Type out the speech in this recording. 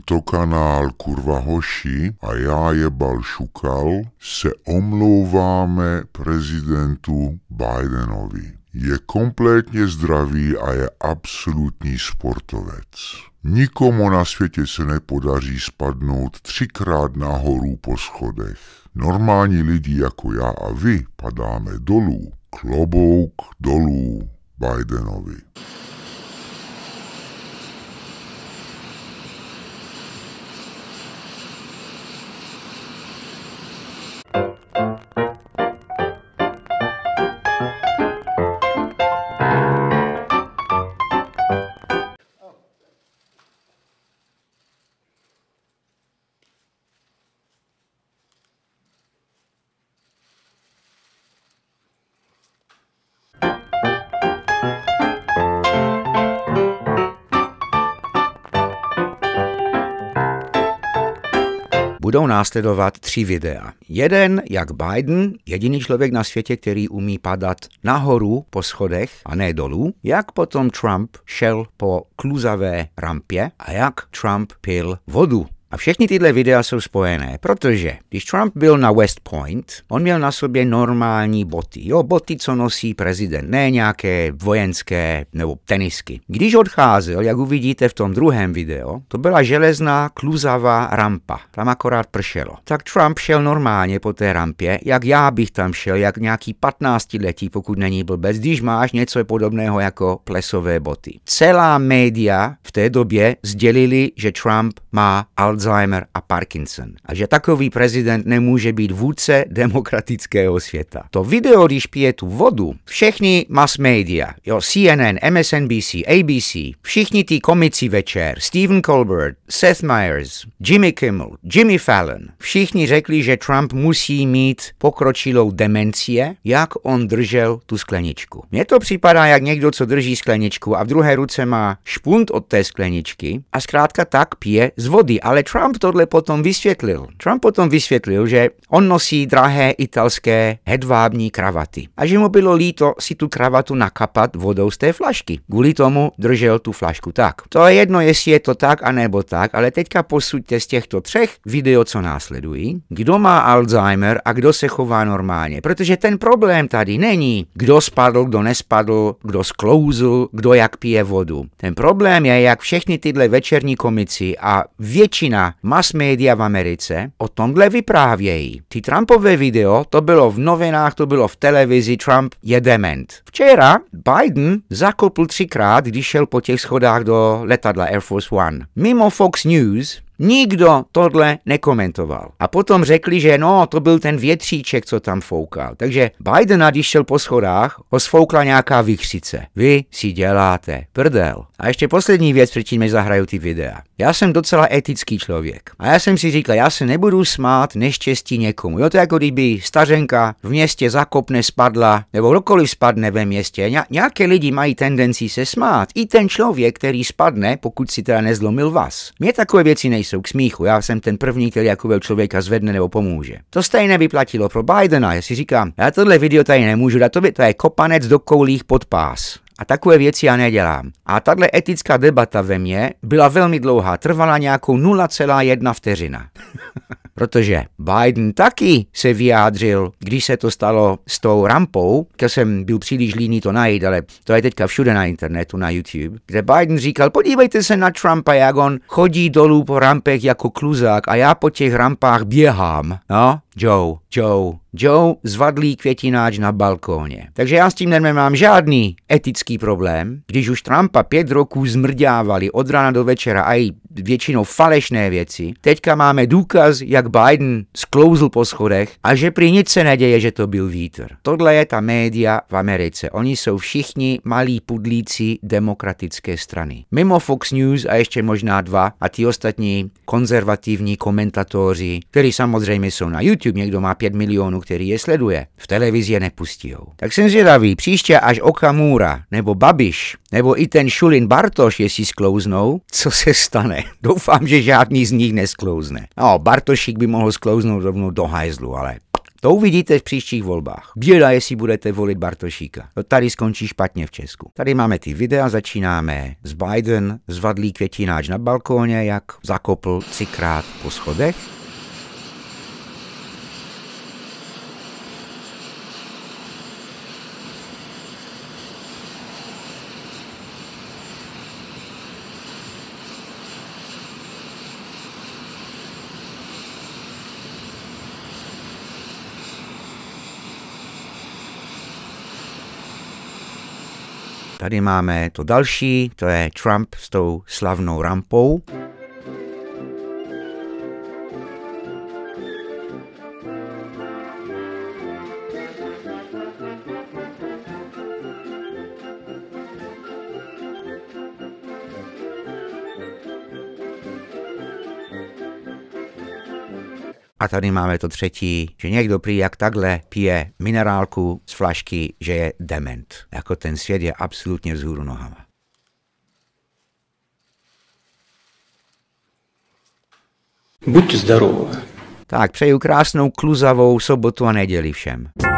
tento kanál Kurva Hoši a já je Šukal se omlouváme prezidentu Bidenovi. Je kompletně zdravý a je absolutní sportovec. Nikomu na světě se nepodaří spadnout třikrát nahoru po schodech. Normální lidi jako já a vy padáme dolů. Klobouk dolů Bidenovi. budou následovat tři videa. Jeden, jak Biden, jediný člověk na světě, který umí padat nahoru po schodech a ne dolů, jak potom Trump šel po kluzavé rampě a jak Trump pil vodu a všechny tyhle videa jsou spojené, protože když Trump byl na West Point, on měl na sobě normální boty. Jo, boty, co nosí prezident, ne nějaké vojenské nebo tenisky. Když odcházel, jak uvidíte v tom druhém videu, to byla železná kluzavá rampa. Tam akorát pršelo. Tak Trump šel normálně po té rampě, jak já bych tam šel, jak nějaký 15-letý, pokud není blbec, když máš něco podobného jako plesové boty. Celá média v té době sdělili, že Trump má Al Alzheimer a Parkinson a že takový prezident nemůže být vůdce demokratického světa. To video, když pije tu vodu, všechny mass media, jo, CNN, MSNBC, ABC, všichni ty komici večer, Stephen Colbert, Seth Meyers, Jimmy Kimmel, Jimmy Fallon, všichni řekli, že Trump musí mít pokročilou demencie, jak on držel tu skleničku. Mně to připadá jak někdo, co drží skleničku a v druhé ruce má špunt od té skleničky a zkrátka tak pije z vody, ale Trump tohle potom vysvětlil. Trump potom vysvětlil, že on nosí drahé italské hedvábní kravaty a že mu bylo líto si tu kravatu nakapat vodou z té flašky. Kvůli tomu držel tu flašku tak. To je jedno, jestli je to tak, anebo tak, ale teďka posuďte z těchto třech video, co následují, kdo má Alzheimer a kdo se chová normálně. Protože ten problém tady není, kdo spadl, kdo nespadl, kdo sklouzl, kdo jak pije vodu. Ten problém je, jak všechny tyhle večerní komici a většina většina mass media v Americe o tomhle vyprávějí. Ty Trumpové video, to bylo v novinách, to bylo v televizi, Trump je dement. Včera Biden zakopl třikrát, když šel po těch schodách do letadla Air Force One. Mimo Fox News, Nikdo tohle nekomentoval. A potom řekli, že no, to byl ten větříček, co tam foukal. Takže Biden když šel po schodách, ho sfoukla nějaká vychřice. Vy si děláte prdel. A ještě poslední věc předtím, než zahraju ty videa. Já jsem docela etický člověk. A já jsem si říkal, já se nebudu smát neštěstí někomu. Jo, to je jako kdyby stařenka v městě zakopne, spadla, nebo kdokoliv spadne ve městě. Ně- nějaké lidi mají tendenci se smát. I ten člověk, který spadne, pokud si teda nezlomil vás. Mě takové věci nejsou jsou k smíchu. Já jsem ten první, který takového člověka zvedne nebo pomůže. To stejné vyplatilo pro Bidena. Já si říkám, já tohle video tady nemůžu dát, to, by, to je kopanec do koulích pod pás. A takové věci já nedělám. A tahle etická debata ve mně byla velmi dlouhá, trvala nějakou 0,1 vteřina. protože Biden taky se vyjádřil, když se to stalo s tou rampou, kde jsem byl příliš líný to najít, ale to je teďka všude na internetu, na YouTube, kde Biden říkal, podívejte se na Trumpa, jak on chodí dolů po rampech jako kluzák a já po těch rampách běhám. No, Joe, Joe, Joe zvadlý květináč na balkóně. Takže já s tím nemám žádný etický problém. Když už Trumpa pět roků zmrdávali od rána do večera a i většinou falešné věci, teďka máme důkaz, jak Biden sklouzl po schodech a že při nic se neděje, že to byl vítr. Tohle je ta média v Americe. Oni jsou všichni malí pudlíci demokratické strany. Mimo Fox News a ještě možná dva a ty ostatní konzervativní komentatoři, kteří samozřejmě jsou na YouTube, YouTube někdo má 5 milionů, který je sleduje. V televizi je nepustijou. Tak jsem zvědavý, příště až Okamura, nebo Babiš, nebo i ten Šulin Bartoš, jestli sklouznou, co se stane? Doufám, že žádný z nich nesklouzne. No, Bartošik by mohl sklouznout rovnou do hajzlu, ale to uvidíte v příštích volbách. Běda, jestli budete volit Bartošíka. To no, tady skončí špatně v Česku. Tady máme ty videa, začínáme s Biden, zvadlý květináč na balkóně, jak zakopl třikrát po schodech. Tady máme to další, to je Trump s tou slavnou rampou. A tady máme to třetí, že někdo prý jak takhle pije minerálku z flašky, že je dement. Jako ten svět je absolutně vzhůru nohama. Buďte zdarová. Tak, přeju krásnou kluzavou sobotu a neděli všem.